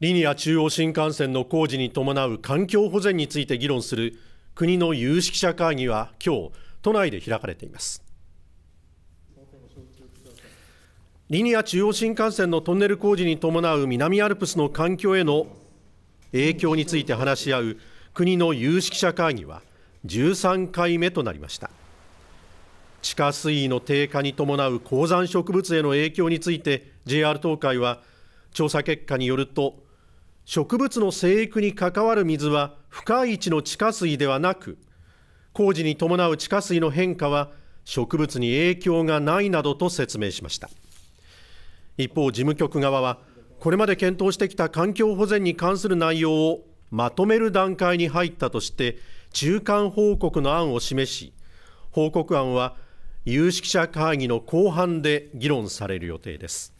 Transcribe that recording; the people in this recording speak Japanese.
リニア中央新幹線の工事に伴う環境保全について議論する国の有識者会議は今日都内で開かれていますリニア中央新幹線のトンネル工事に伴う南アルプスの環境への影響について話し合う国の有識者会議は13回目となりました地下水位の低下に伴う鉱山植物への影響について JR 東海は調査結果によると植物の生育に関わる水は深い位置の地下水ではなく工事に伴う地下水の変化は植物に影響がないなどと説明しました一方事務局側はこれまで検討してきた環境保全に関する内容をまとめる段階に入ったとして中間報告の案を示し報告案は有識者会議の後半で議論される予定です